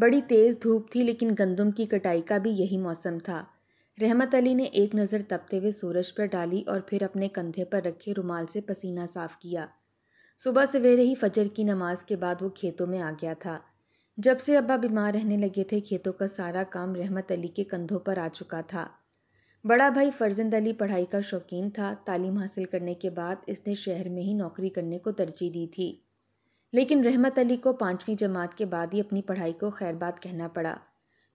बड़ी तेज़ धूप थी लेकिन गंदम की कटाई का भी यही मौसम था रहमत अली ने एक नज़र तपते हुए सूरज पर डाली और फिर अपने कंधे पर रखे रुमाल से पसीना साफ किया सुबह सवेरे ही फजर की नमाज के बाद वो खेतों में आ गया था जब से अब्बा बीमार रहने लगे थे खेतों का सारा काम रहमत अली के कंधों पर आ चुका था बड़ा भाई फर्जंद अली पढ़ाई का शौकीन था तालीम हासिल करने के बाद इसने शहर में ही नौकरी करने को तरजीह दी थी लेकिन रहमत अली को पाँचवीं जमात के बाद ही अपनी पढ़ाई को खैरबाद कहना पड़ा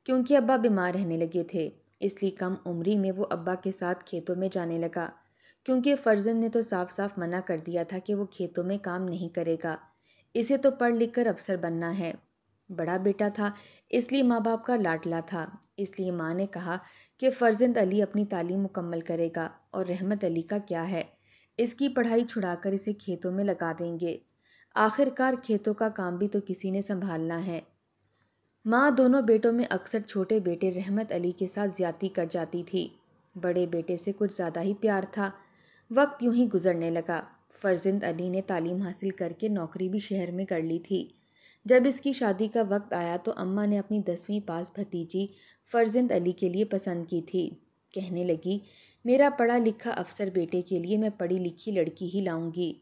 क्योंकि अब्बा बीमार रहने लगे थे इसलिए कम उम्री में वो अब्बा के साथ खेतों में जाने लगा क्योंकि फ़र्जन ने तो साफ साफ मना कर दिया था कि वो खेतों में काम नहीं करेगा इसे तो पढ़ लिख कर अफसर बनना है बड़ा बेटा था इसलिए माँ बाप का लाडला था इसलिए माँ ने कहा कि फ़र्जंद अली अपनी तालीम मुकम्मल करेगा और रहमत अली का क्या है इसकी पढ़ाई छुड़ाकर इसे खेतों में लगा देंगे आखिरकार खेतों का काम भी तो किसी ने संभालना है माँ दोनों बेटों में अक्सर छोटे बेटे रहमत अली के साथ ज्यादती कर जाती थी बड़े बेटे से कुछ ज़्यादा ही प्यार था वक्त यूं ही गुजरने लगा फरजिंद अली ने तालीम हासिल करके नौकरी भी शहर में कर ली थी जब इसकी शादी का वक्त आया तो अम्मा ने अपनी दसवीं पास भतीजी फरजिंद अली के लिए पसंद की थी कहने लगी मेरा पढ़ा लिखा अफसर बेटे के लिए मैं पढ़ी लिखी लड़की ही लाऊंगी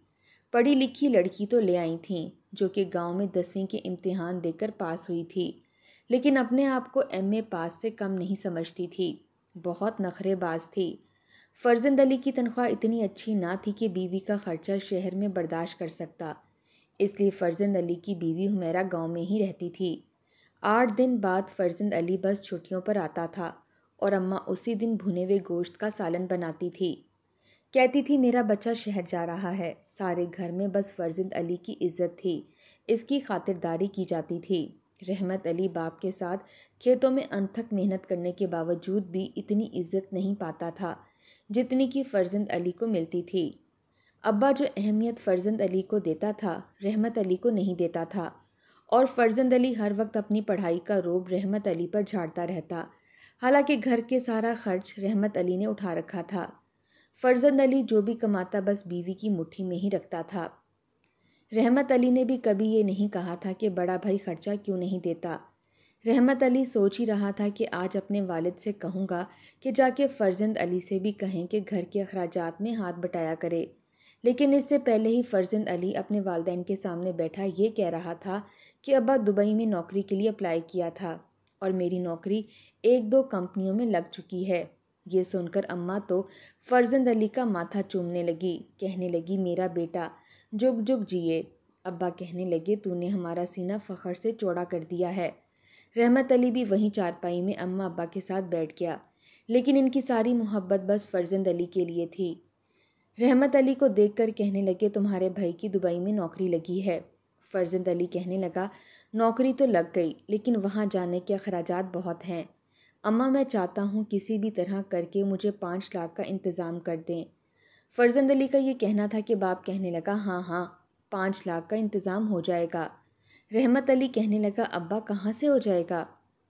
पढ़ी लिखी लड़की तो ले आई थी जो कि गांव में दसवीं के इम्तिहान देकर पास हुई थी लेकिन अपने आप को एम ए पास से कम नहीं समझती थी बहुत नखरेबाज थी फर्जंद अली की तनख्वाह इतनी अच्छी ना थी कि बीवी का ख़र्चा शहर में बर्दाश्त कर सकता इसलिए फर्जंद अली की बीवी हमेरा गांव में ही रहती थी आठ दिन बाद फर्जंद अली बस छुट्टियों पर आता था और अम्मा उसी दिन भुने हुए गोश्त का सालन बनाती थी कहती थी मेरा बच्चा शहर जा रहा है सारे घर में बस फर्जिंद अली की इज्जत थी इसकी खातिरदारी की जाती थी रहमत अली बाप के साथ खेतों में अनथक मेहनत करने के बावजूद भी इतनी इज्जत नहीं पाता था जितनी कि फ़र्जंद अली को मिलती थी अब्बा जो अहमियत फर्जंद अली को देता था रहमत अली को नहीं देता था और फर्जंद अली हर वक्त अपनी पढ़ाई का रोब रहमत अली पर झाड़ता रहता हालांकि घर के सारा खर्च रहमत अली ने उठा रखा था फर्जंद अली जो भी कमाता बस बीवी की मुट्ठी में ही रखता था रहमत अली ने भी कभी ये नहीं कहा था कि बड़ा भाई खर्चा क्यों नहीं देता रहमत अली सोच ही रहा था कि आज अपने वालिद से कहूँगा कि जाके फर्जंद अली से भी कहें कि घर के अखराज में हाथ बटाया करे लेकिन इससे पहले ही फ़र्जंद अली अपने वालदेन के सामने बैठा ये कह रहा था कि अब्बा दुबई में नौकरी के लिए अप्लाई किया था और मेरी नौकरी एक दो कंपनियों में लग चुकी है ये सुनकर अम्मा तो फर्जंद अली का माथा चूमने लगी कहने लगी मेरा बेटा जुग जुग जिए अब्बा कहने लगे तूने हमारा सीना फ़खर से चौड़ा कर दिया है रहमत अली भी वहीं चारपाई में अम्मा अब्बा के साथ बैठ गया लेकिन इनकी सारी मोहब्बत बस फर्जंद अली के लिए थी रहमत अली को कर कहने लगे तुम्हारे भाई की दुबई में नौकरी लगी है फर्जंद अली कहने लगा नौकरी तो लग गई लेकिन वहाँ जाने के अखराज बहुत हैं अम्मा मैं चाहता हूँ किसी भी तरह करके मुझे पाँच लाख का इंतज़ाम कर दें फ़र्जंद अली का ये कहना था कि बाप कहने लगा हाँ हाँ पाँच लाख का इंतज़ाम हो जाएगा रहमत अली कहने लगा अब्बा कहाँ से हो जाएगा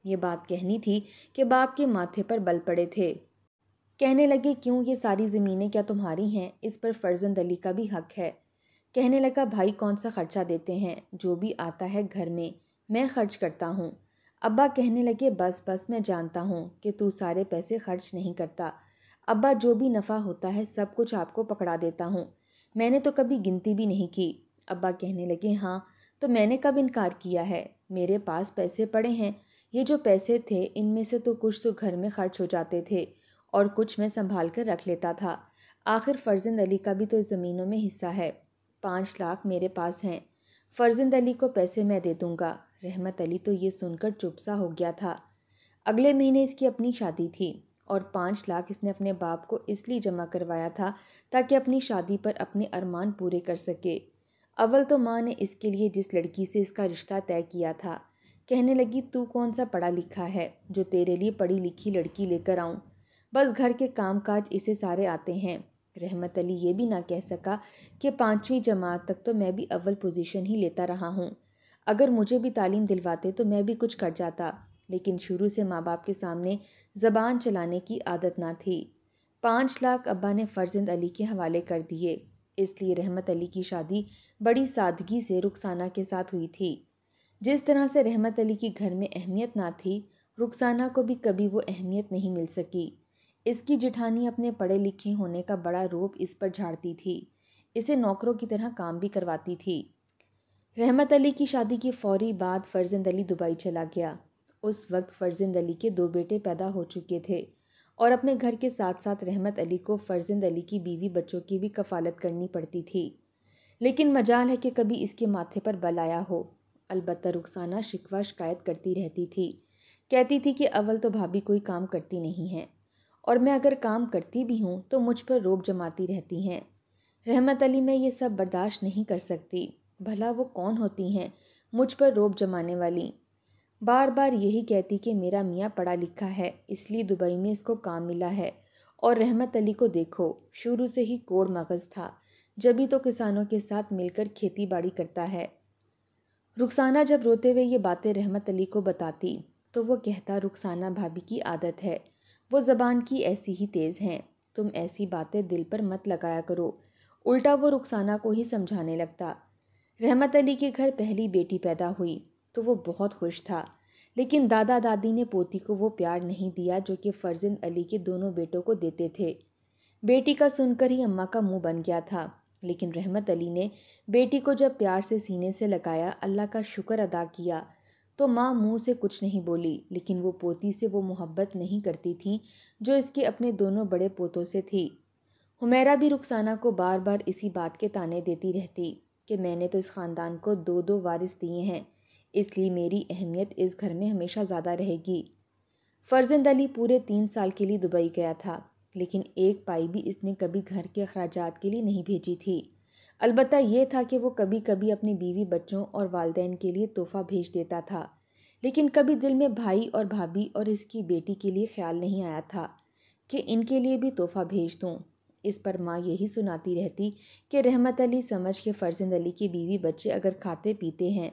ये बात कहनी थी कि बाप के माथे पर बल पड़े थे कहने लगे क्यों ये सारी ज़मीनें क्या तुम्हारी हैं इस पर फ़र्जंद अली का भी हक है कहने लगा भाई कौन सा ख़र्चा देते हैं जो भी आता है घर में मैं खर्च करता हूँ अब्बा कहने लगे बस बस मैं जानता हूँ कि तू सारे पैसे खर्च नहीं करता अब्बा जो भी नफ़ा होता है सब कुछ आपको पकड़ा देता हूँ मैंने तो कभी गिनती भी नहीं की अब्बा कहने लगे हाँ तो मैंने कब इनकार किया है मेरे पास पैसे पड़े हैं ये जो पैसे थे इनमें से तो कुछ तो घर में खर्च हो जाते थे और कुछ मैं संभाल कर रख लेता था आखिर फ़र्जंद अली का भी तो ज़मीनों में हिस्सा है पाँच लाख मेरे पास हैं फ़र्जंद अली को पैसे मैं दे दूँगा रहमत अली तो ये सुनकर चुप सा हो गया था अगले महीने इसकी अपनी शादी थी और पाँच लाख इसने अपने बाप को इसलिए जमा करवाया था ताकि अपनी शादी पर अपने अरमान पूरे कर सके अव्वल तो माँ ने इसके लिए जिस लड़की से इसका रिश्ता तय किया था कहने लगी तू कौन सा पढ़ा लिखा है जो तेरे लिए पढ़ी लिखी लड़की लेकर आऊँ बस घर के कामकाज इसे सारे आते हैं रहमत अली ये भी ना कह सका कि पाँचवीं जमात तक तो मैं भी अव्वल पोजीशन ही लेता रहा हूँ अगर मुझे भी तालीम दिलवाते तो मैं भी कुछ कर जाता लेकिन शुरू से माँ बाप के सामने ज़बान चलाने की आदत ना थी पाँच लाख अब्बा ने फर्जंद अली के हवाले कर दिए इसलिए रहमत अली की शादी बड़ी सादगी से रुखसाना के साथ हुई थी जिस तरह से रहमत अली की घर में अहमियत ना थी रुखसाना को भी कभी वो अहमियत नहीं मिल सकी इसकी जिठानी अपने पढ़े लिखे होने का बड़ा रोप इस पर झाड़ती थी इसे नौकरों की तरह काम भी करवाती थी रहमत अली की शादी के फ़ौरी बाद फ़र्जंद अली दुबई चला गया उस वक्त फ़र्जंद अली के दो बेटे पैदा हो चुके थे और अपने घर के साथ साथ रहमत अली को फ़र्जंद अली की बीवी बच्चों की भी कफालत करनी पड़ती थी लेकिन मजाल है कि कभी इसके माथे पर बल आया हो अलबत् रुखसाना शिकवा शिकायत करती रहती थी कहती थी कि अव्वल तो भाभी कोई काम करती नहीं है और मैं अगर काम करती भी हूँ तो मुझ पर रोब जमाती रहती हैं रहमत अली मैं ये सब बर्दाश्त नहीं कर सकती भला वो कौन होती हैं मुझ पर रोब जमाने वाली बार बार यही कहती कि मेरा मियाँ पढ़ा लिखा है इसलिए दुबई में इसको काम मिला है और रहमत अली को देखो शुरू से ही कोर मगज़ था जब भी तो किसानों के साथ मिलकर खेती बाड़ी करता है रुखसाना जब रोते हुए ये बातें रहमत अली को बताती तो वो कहता रुखसाना भाभी की आदत है वो ज़बान की ऐसी ही तेज़ हैं तुम ऐसी बातें दिल पर मत लगाया करो उल्टा वो रुखसाना को ही समझाने लगता रहमत अली के घर पहली बेटी पैदा हुई तो वो बहुत खुश था लेकिन दादा दादी ने पोती को वो प्यार नहीं दिया जो कि फ़र्जंद अली के दोनों बेटों को देते थे बेटी का सुनकर ही अम्मा का मुंह बन गया था लेकिन रहमत अली ने बेटी को जब प्यार से सीने से लगाया अल्लाह का शुक्र अदा किया तो माँ मुंह से कुछ नहीं बोली लेकिन वो पोती से वो मोहब्बत नहीं करती थी जो इसके अपने दोनों बड़े पोतों से थी हुमेरा भी रुखसाना को बार बार इसी बात के ताने देती रहती कि मैंने तो इस ख़ानदान को दो दो वारिस दिए हैं इसलिए मेरी अहमियत इस घर में हमेशा ज़्यादा रहेगी फर्जंद अली पूरे तीन साल के लिए दुबई गया था लेकिन एक पाई भी इसने कभी घर के अखराज के लिए नहीं भेजी थी अलबत् यह था कि वो कभी कभी अपनी बीवी बच्चों और वालदेन के लिए तोहफ़ा भेज देता था लेकिन कभी दिल में भाई और भाभी और इसकी बेटी के लिए ख्याल नहीं आया था कि इनके लिए भी तोहफ़ा भेज दूँ इस पर माँ यही सुनाती रहती कि रहमत अली समझ के फर्जंद अली की बीवी बच्चे अगर खाते पीते हैं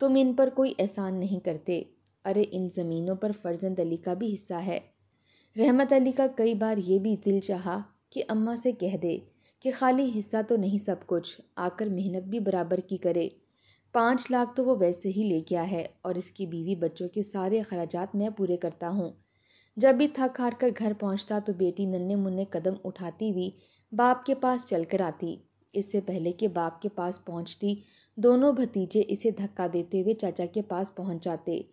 तुम इन पर कोई एहसान नहीं करते अरे इन ज़मीनों पर फर्जंद अली का भी हिस्सा है रहमत अली का कई बार ये भी दिल चाहा कि अम्मा से कह दे कि खाली हिस्सा तो नहीं सब कुछ आकर मेहनत भी बराबर की करे पाँच लाख तो वो वैसे ही ले गया है और इसकी बीवी बच्चों के सारे अखराज मैं पूरे करता हूँ जब भी थक हार कर घर पहुंचता तो बेटी नन्हे मुन्ने कदम उठाती हुई बाप के पास चल कर आती इससे पहले कि बाप के पास पहुंचती दोनों भतीजे इसे धक्का देते हुए चाचा के पास पहुंच जाते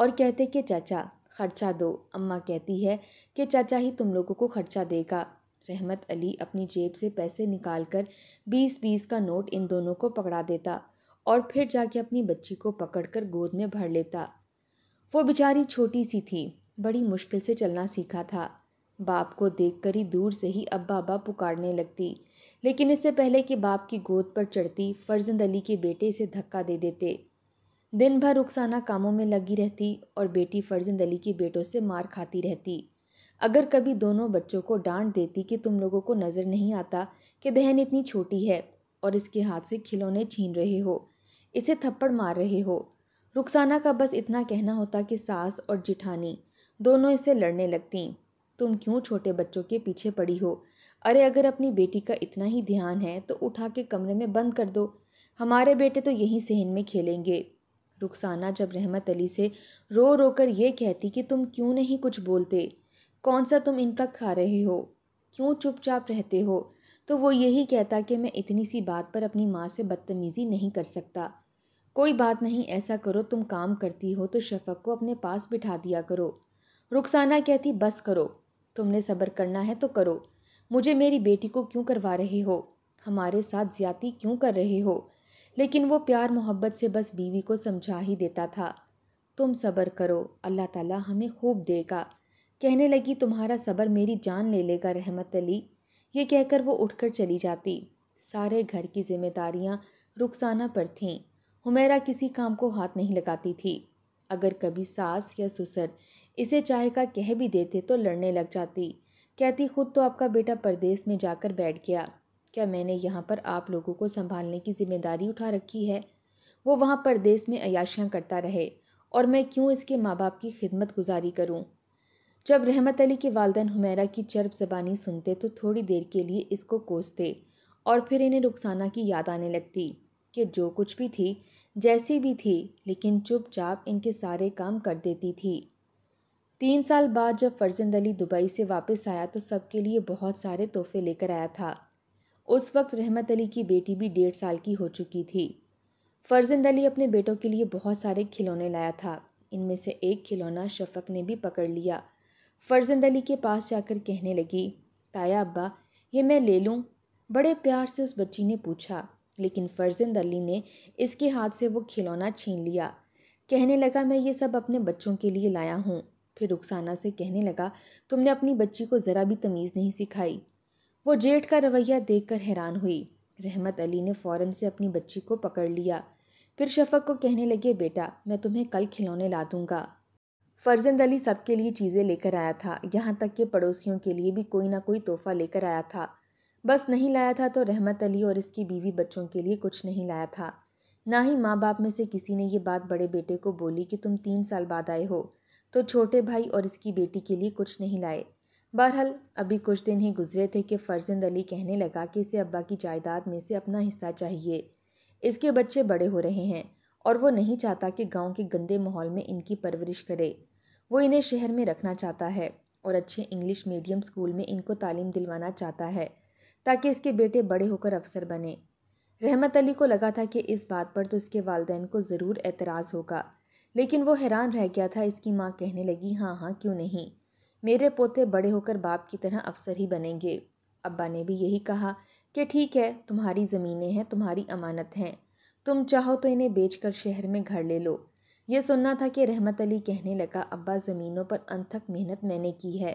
और कहते कि चाचा खर्चा दो अम्मा कहती है कि चाचा ही तुम लोगों को खर्चा देगा रहमत अली अपनी जेब से पैसे निकाल कर बीस बीस का नोट इन दोनों को पकड़ा देता और फिर जाके अपनी बच्ची को पकड़कर गोद में भर लेता वो बेचारी छोटी सी थी बड़ी मुश्किल से चलना सीखा था बाप को देखकर ही दूर से ही अब्बा अब्बा पुकारने लगती लेकिन इससे पहले कि बाप की गोद पर चढ़ती फर्जंद अली के बेटे इसे धक्का दे देते दिन भर रुखसाना कामों में लगी रहती और बेटी फर्जंद अली के बेटों से मार खाती रहती अगर कभी दोनों बच्चों को डांट देती कि तुम लोगों को नज़र नहीं आता कि बहन इतनी छोटी है और इसके हाथ से खिलौने छीन रहे हो इसे थप्पड़ मार रहे हो रुखसाना का बस इतना कहना होता कि सास और जिठानी दोनों इसे लड़ने लगतीं तुम क्यों छोटे बच्चों के पीछे पड़ी हो अरे अगर अपनी बेटी का इतना ही ध्यान है तो उठा के कमरे में बंद कर दो हमारे बेटे तो यहीं सहन में खेलेंगे रुखसाना जब रहमत अली से रो रो कर ये कहती कि तुम क्यों नहीं कुछ बोलते कौन सा तुम इनका खा रहे हो क्यों चुपचाप रहते हो तो वो यही कहता कि मैं इतनी सी बात पर अपनी माँ से बदतमीज़ी नहीं कर सकता कोई बात नहीं ऐसा करो तुम काम करती हो तो शफक को अपने पास बिठा दिया करो रुखसाना कहती बस करो तुमने सब्र करना है तो करो मुझे मेरी बेटी को क्यों करवा रहे हो हमारे साथ ज्यादा क्यों कर रहे हो लेकिन वो प्यार मोहब्बत से बस बीवी को समझा ही देता था तुम सब्र करो अल्लाह ताला हमें खूब देगा कहने लगी तुम्हारा सब्र मेरी जान ले लेगा रहमत अली ये कहकर वो उठकर चली जाती सारे घर की जिम्मेदारियाँ रुखसाना पर थीं हुमैरा किसी काम को हाथ नहीं लगाती थी अगर कभी सास या ससुर इसे चाहे का कह भी देते तो लड़ने लग जाती कहती खुद तो आपका बेटा परदेस में जाकर बैठ गया क्या मैंने यहाँ पर आप लोगों को संभालने की जिम्मेदारी उठा रखी है वो वहाँ परदेस में अयाशियाँ करता रहे और मैं क्यों इसके माँ बाप की खिदमत गुजारी करूँ जब रहमत अली के वालदेन हुमैरा की चर्ब जबानी सुनते तो थोड़ी देर के लिए इसको कोसते और फिर इन्हें रुखसाना की याद आने लगती कि जो कुछ भी थी जैसी भी थी लेकिन चुपचाप इनके सारे काम कर देती थी तीन साल बाद जब फरजंद अली दुबई से वापस आया तो सबके लिए बहुत सारे तोहफे लेकर आया था उस वक्त रहमत अली की बेटी भी डेढ़ साल की हो चुकी थी फरजंद अली अपने बेटों के लिए बहुत सारे खिलौने लाया था इनमें से एक खिलौना शफक ने भी पकड़ लिया फरजंद अली के पास जाकर कहने लगी ताया अब्बा ये मैं ले लूँ बड़े प्यार से उस बच्ची ने पूछा लेकिन फरजंद अली ने इसके हाथ से वो खिलौना छीन लिया कहने लगा मैं ये सब अपने बच्चों के लिए लाया हूँ फिर रुखसाना से कहने लगा तुमने अपनी बच्ची को ज़रा भी तमीज़ नहीं सिखाई वो जेठ का रवैया देखकर हैरान हुई रहमत अली ने फ़ौरन से अपनी बच्ची को पकड़ लिया फिर शफक को कहने लगे बेटा मैं तुम्हें कल खिलौने ला दूँगा फर्जंद अली सबके लिए चीज़ें लेकर आया था यहाँ तक कि पड़ोसियों के लिए भी कोई ना कोई तोहफ़ा लेकर आया था बस नहीं लाया था तो रहमत अली और इसकी बीवी बच्चों के लिए कुछ नहीं लाया था ना ही माँ बाप में से किसी ने ये बात बड़े बेटे को बोली कि तुम तीन साल बाद आए हो तो छोटे भाई और इसकी बेटी के लिए कुछ नहीं लाए बहरहाल अभी कुछ दिन ही गुजरे थे कि फर्जंद अली कहने लगा कि इसे अब्बा की जायदाद में से अपना हिस्सा चाहिए इसके बच्चे बड़े हो रहे हैं और वो नहीं चाहता कि गांव के गंदे माहौल में इनकी परवरिश करे वो इन्हें शहर में रखना चाहता है और अच्छे इंग्लिश मीडियम स्कूल में इनको तालीम दिलवाना चाहता है ताकि इसके बेटे बड़े होकर अफसर बने रहमत अली को लगा था कि इस बात पर तो इसके वालदेन को ज़रूर एतराज़ होगा लेकिन वो हैरान रह गया था इसकी माँ कहने लगी हाँ हाँ क्यों नहीं मेरे पोते बड़े होकर बाप की तरह अफसर ही बनेंगे अब्बा ने भी यही कहा कि ठीक है तुम्हारी ज़मीनें हैं तुम्हारी अमानत हैं तुम चाहो तो इन्हें बेचकर शहर में घर ले लो ये सुनना था कि रहमत अली कहने लगा अब्बा ज़मीनों पर अनथक मेहनत मैंने की है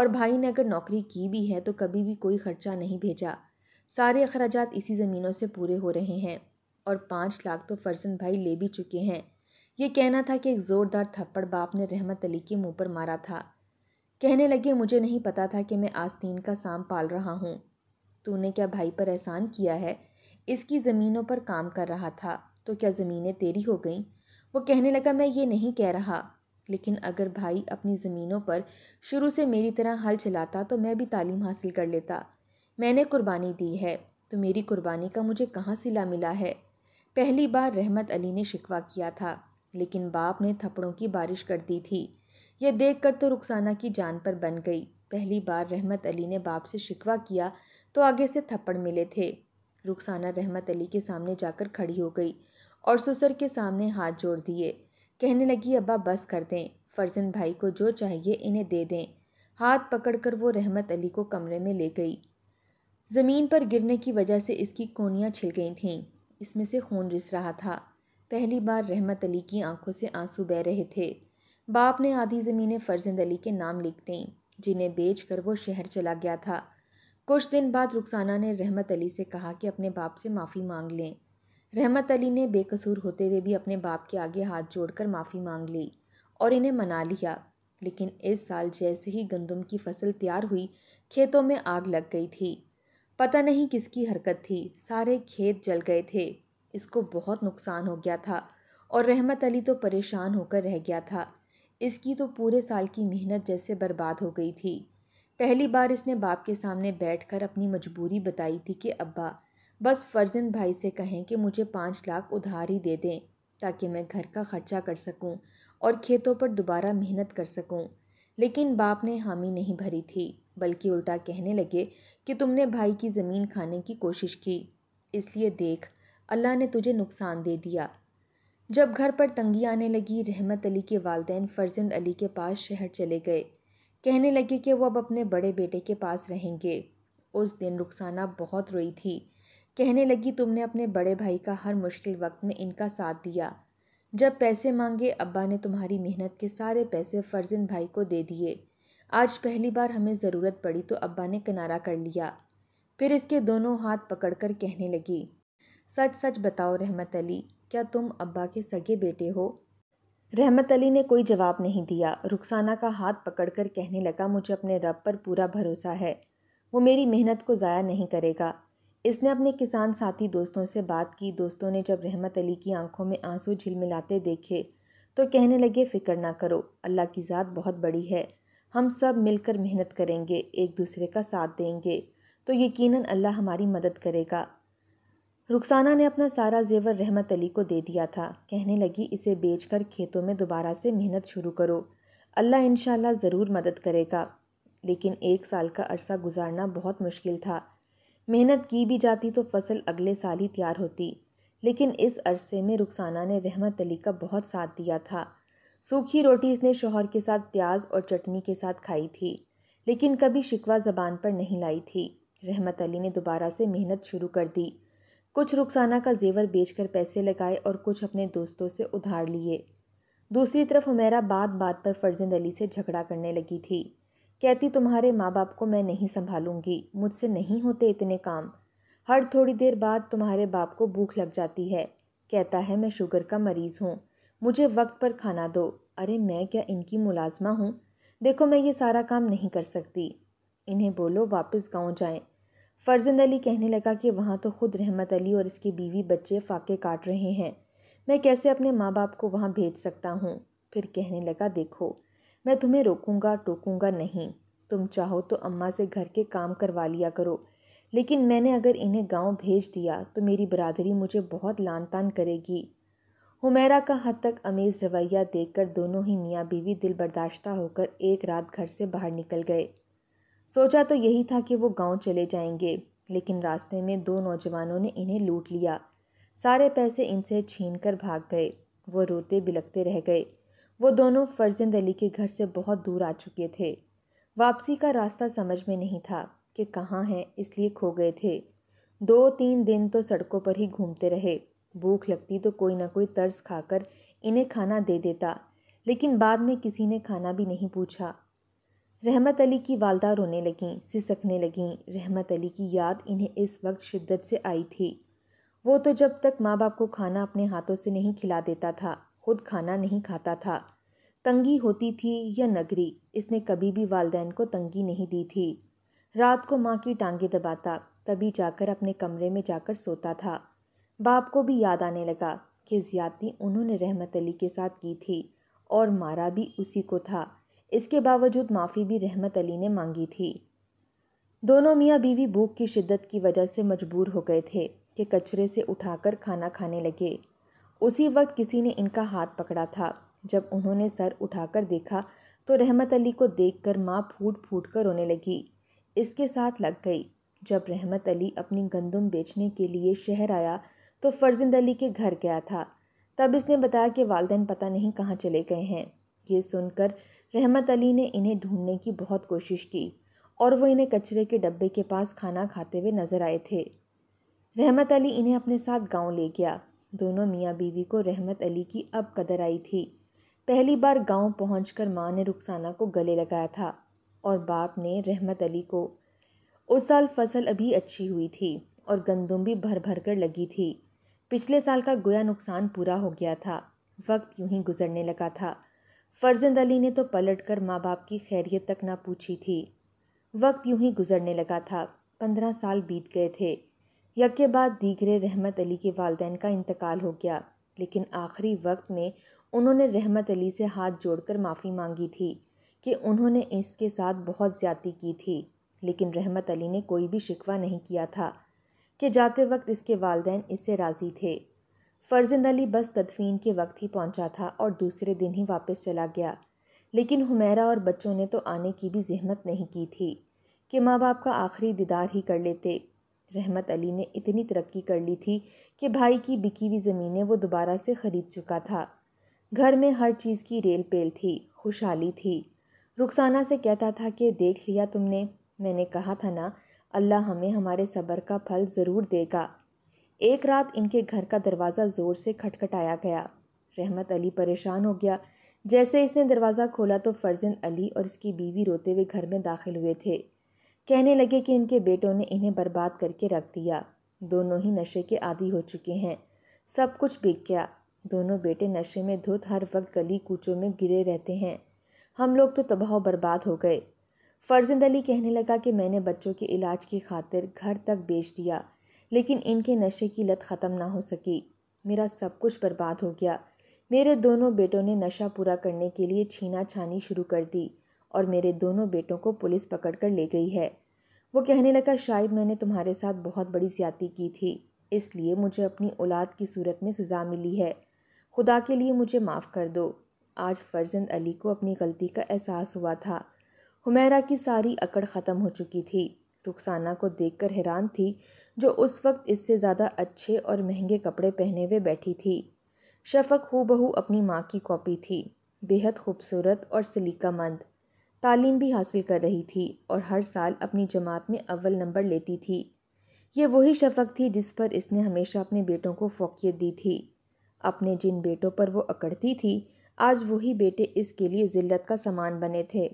और भाई ने अगर नौकरी की भी है तो कभी भी कोई ख़र्चा नहीं भेजा सारे अखराज इसी ज़मीनों से पूरे हो रहे हैं और पाँच लाख तो फरसन भाई ले भी चुके हैं ये कहना था कि एक ज़ोरदार थप्पड़ बाप ने रहमत अली के मुंह पर मारा था कहने लगे मुझे नहीं पता था कि मैं आस्तीन का साम पाल रहा हूँ तूने क्या भाई पर एहसान किया है इसकी ज़मीनों पर काम कर रहा था तो क्या ज़मीनें तेरी हो गईं वो कहने लगा मैं ये नहीं कह रहा लेकिन अगर भाई अपनी ज़मीनों पर शुरू से मेरी तरह हल चलाता तो मैं भी तालीम हासिल कर लेता मैंने कुर्बानी दी है तो मेरी कुर्बानी का मुझे कहाँ सिला मिला है पहली बार रहमत अली ने शिकवा किया था लेकिन बाप ने थप्पड़ों की बारिश कर दी थी यह देखकर तो रुखसाना की जान पर बन गई पहली बार रहमत अली ने बाप से शिकवा किया तो आगे से थप्पड़ मिले थे रुखसाना रहमत अली के सामने जाकर खड़ी हो गई और सुसर के सामने हाथ जोड़ दिए कहने लगी अब्बा बस कर दें फर्जन भाई को जो चाहिए इन्हें दे दें हाथ पकड़कर वो रहमत अली को कमरे में ले गई ज़मीन पर गिरने की वजह से इसकी कोनियाँ छिल गई थीं इसमें से खून रिस रहा था पहली बार रहमत अली की आंखों से आंसू बह रहे थे बाप ने आधी ज़मीनें फर्जंद अली के नाम लिख दी जिन्हें बेच कर वो शहर चला गया था कुछ दिन बाद रुखसाना ने रहमत अली से कहा कि अपने बाप से माफ़ी मांग लें रहमत अली ने बेकसूर होते हुए भी अपने बाप के आगे हाथ जोड़कर माफ़ी मांग ली और इन्हें मना लिया लेकिन इस साल जैसे ही गंदम की फसल तैयार हुई खेतों में आग लग गई थी पता नहीं किसकी हरकत थी सारे खेत जल गए थे इसको बहुत नुकसान हो गया था और रहमत अली तो परेशान होकर रह गया था इसकी तो पूरे साल की मेहनत जैसे बर्बाद हो गई थी पहली बार इसने बाप के सामने बैठकर अपनी मजबूरी बताई थी कि अब्बा बस फर्जंद भाई से कहें कि मुझे पाँच लाख उधार ही दे दें ताकि मैं घर का खर्चा कर सकूं और खेतों पर दोबारा मेहनत कर सकूं। लेकिन बाप ने हामी नहीं भरी थी बल्कि उल्टा कहने लगे कि तुमने भाई की ज़मीन खाने की कोशिश की इसलिए देख अल्लाह ने तुझे नुकसान दे दिया जब घर पर तंगी आने लगी रहमत अली के वालदेन फ़र्जंद अली के पास शहर चले गए कहने लगे कि वह अब अपने बड़े बेटे के पास रहेंगे उस दिन रुखसाना बहुत रोई थी कहने लगी तुमने अपने बड़े भाई का हर मुश्किल वक्त में इनका साथ दिया जब पैसे मांगे अब्बा ने तुम्हारी मेहनत के सारे पैसे फ़र्जंद भाई को दे दिए आज पहली बार हमें ज़रूरत पड़ी तो अब्बा ने किनारा कर लिया फिर इसके दोनों हाथ पकड़कर कहने लगी सच सच बताओ रहमत अली क्या तुम अब्बा के सगे बेटे हो रहमत अली ने कोई जवाब नहीं दिया रुखसाना का हाथ पकड़कर कहने लगा मुझे अपने रब पर पूरा भरोसा है वो मेरी मेहनत को ज़ाया नहीं करेगा इसने अपने किसान साथी दोस्तों से बात की दोस्तों ने जब रहमत अली की आंखों में आंसू झिलमिलाते देखे तो कहने लगे फ़िक्र ना करो अल्लाह की ज़ात बहुत बड़ी है हम सब मिलकर मेहनत करेंगे एक दूसरे का साथ देंगे तो यकीनन अल्लाह हमारी मदद करेगा रुखसाना ने अपना सारा जेवर रहमत अली को दे दिया था कहने लगी इसे बेचकर खेतों में दोबारा से मेहनत शुरू करो अल्लाह इन ज़रूर मदद करेगा लेकिन एक साल का अरसा गुजारना बहुत मुश्किल था मेहनत की भी जाती तो फसल अगले साल ही तैयार होती लेकिन इस अरसे में रुखसाना ने रहमत अली का बहुत साथ दिया था सूखी रोटी इसने शोहर के साथ प्याज और चटनी के साथ खाई थी लेकिन कभी शिकवा ज़बान पर नहीं लाई थी रहमत अली ने दोबारा से मेहनत शुरू कर दी कुछ रुखसाना का जेवर बेचकर पैसे लगाए और कुछ अपने दोस्तों से उधार लिए दूसरी तरफ हमेरा बात बात पर फर्जंद अली से झगड़ा करने लगी थी कहती तुम्हारे माँ बाप को मैं नहीं संभालूंगी मुझसे नहीं होते इतने काम हर थोड़ी देर बाद तुम्हारे बाप को भूख लग जाती है कहता है मैं शुगर का मरीज़ हूँ मुझे वक्त पर खाना दो अरे मैं क्या इनकी मुलाजमा हूँ देखो मैं ये सारा काम नहीं कर सकती इन्हें बोलो वापस गांव जाएं फ़र्जंद अली कहने लगा कि वहाँ तो ख़ुद रहमत अली और इसकी बीवी बच्चे फाके काट रहे हैं मैं कैसे अपने माँ बाप को वहाँ भेज सकता हूँ फिर कहने लगा देखो मैं तुम्हें रोकूंगा टोकूंगा नहीं तुम चाहो तो अम्मा से घर के काम करवा लिया करो लेकिन मैंने अगर इन्हें गांव भेज दिया तो मेरी बरादरी मुझे बहुत लान तान करेगी हुमैरा का हद तक अमेज़ रवैया देखकर दोनों ही मियाँ बीवी दिल बर्दाश्त होकर एक रात घर से बाहर निकल गए सोचा तो यही था कि वो गांव चले जाएंगे लेकिन रास्ते में दो नौजवानों ने इन्हें लूट लिया सारे पैसे इनसे छीन कर भाग गए वो रोते बिलकते रह गए वो दोनों फर्जंद अली के घर से बहुत दूर आ चुके थे वापसी का रास्ता समझ में नहीं था कि कहाँ हैं इसलिए खो गए थे दो तीन दिन तो सड़कों पर ही घूमते रहे भूख लगती तो कोई ना कोई तर्स खाकर इन्हें खाना दे देता लेकिन बाद में किसी ने खाना भी नहीं पूछा रहमत अली की वालदा रोने लगीं सिसकने लगीं रहमत अली की याद इन्हें इस वक्त शिद्दत से आई थी वो तो जब तक माँ बाप को खाना अपने हाथों से नहीं खिला देता था खुद खाना नहीं खाता था तंगी होती थी या नगरी इसने कभी भी वालदेन को तंगी नहीं दी थी रात को माँ की टांगें दबाता तभी जाकर अपने कमरे में जाकर सोता था बाप को भी याद आने लगा कि ज्यादती उन्होंने रहमत अली के साथ की थी और मारा भी उसी को था इसके बावजूद माफ़ी भी रहमत अली ने मांगी थी दोनों मियाँ बीवी भूख की शिद्दत की वजह से मजबूर हो गए थे कि कचरे से उठाकर खाना खाने लगे उसी वक्त किसी ने इनका हाथ पकड़ा था जब उन्होंने सर उठाकर देखा तो रहमत अली को देखकर माँ फूट फूट कर रोने लगी इसके साथ लग गई जब रहमत अली अपनी गंदम बेचने के लिए शहर आया तो फर्जिंद अली के घर गया था तब इसने बताया कि वालदेन पता नहीं कहाँ चले गए हैं ये सुनकर रहमत अली ने इन्हें ढूंढने की बहुत कोशिश की और वो इन्हें कचरे के डब्बे के पास खाना खाते हुए नज़र आए थे रहमत अली इन्हें अपने साथ गांव ले गया दोनों मियाँ बीवी को रहमत अली की अब कदर आई थी पहली बार गांव पहुंचकर माँ ने रुखसाना को गले लगाया था और बाप ने रहमत अली को उस साल फसल अभी अच्छी हुई थी और गंदम भी भर भर कर लगी थी पिछले साल का गोया नुकसान पूरा हो गया था वक्त यूं ही गुजरने लगा था फ़र्जंद अली ने तो पलट कर माँ बाप की खैरियत तक ना पूछी थी वक्त यूं ही गुजरने लगा था पंद्रह साल बीत गए थे यक के बाद दीगरे रहमत अली के वालदेन का इंतकाल हो गया लेकिन आखिरी वक्त में उन्होंने रहमत अली से हाथ जोड़कर माफ़ी मांगी थी कि उन्होंने इसके साथ बहुत ज़्यादी की थी लेकिन रहमत अली ने कोई भी शिकवा नहीं किया था कि जाते वक्त इसके वालदेन इससे राज़ी थे फ़र्जिंद अली बस तदफीन के वक्त ही पहुंचा था और दूसरे दिन ही वापस चला गया लेकिन हुमैरा और बच्चों ने तो आने की भी जहमत नहीं की थी कि माँ बाप का आखिरी दीदार ही कर लेते रहमत अली ने इतनी तरक्की कर ली थी कि भाई की बिकी हुई ज़मीनें वो दोबारा से ख़रीद चुका था घर में हर चीज़ की रेल पेल थी खुशहाली थी रुखसाना से कहता था कि देख लिया तुमने मैंने कहा था ना अल्लाह हमें हमारे सब्र का फल ज़रूर देगा एक रात इनके घर का दरवाज़ा ज़ोर से खटखटाया गया रहमत अली परेशान हो गया जैसे इसने दरवाज़ा खोला तो फर्जंद अली और इसकी बीवी रोते हुए घर में दाखिल हुए थे कहने लगे कि इनके बेटों ने इन्हें बर्बाद करके रख दिया दोनों ही नशे के आदि हो चुके हैं सब कुछ बिक गया दोनों बेटे नशे में धुत हर वक्त गली कूचों में गिरे रहते हैं हम लोग तो तबाह बर्बाद हो गए फर्जंद अली कहने लगा कि मैंने बच्चों के इलाज की खातिर घर तक बेच दिया लेकिन इनके नशे की लत ख़त्म ना हो सकी मेरा सब कुछ बर्बाद हो गया मेरे दोनों बेटों ने नशा पूरा करने के लिए छीना छानी शुरू कर दी और मेरे दोनों बेटों को पुलिस पकड़ कर ले गई है वो कहने लगा शायद मैंने तुम्हारे साथ बहुत बड़ी ज्यादती की थी इसलिए मुझे अपनी औलाद की सूरत में सज़ा मिली है खुदा के लिए मुझे माफ़ कर दो आज फर्जंद अली को अपनी गलती का एहसास हुआ था हुमैरा की सारी अकड़ ख़त्म हो चुकी थी रुखसाना को देखकर हैरान थी जो उस वक्त इससे ज़्यादा अच्छे और महंगे कपड़े पहने हुए बैठी थी शफक हु बहू अपनी माँ की कॉपी थी बेहद खूबसूरत और सलीकामंद तालीम भी हासिल कर रही थी और हर साल अपनी जमात में अव्वल नंबर लेती थी ये वही शफक थी जिस पर इसने हमेशा अपने बेटों को फोकियत दी थी अपने जिन बेटों पर वो अकड़ती थी आज वही बेटे इसके लिए ज़िल्लत का सामान बने थे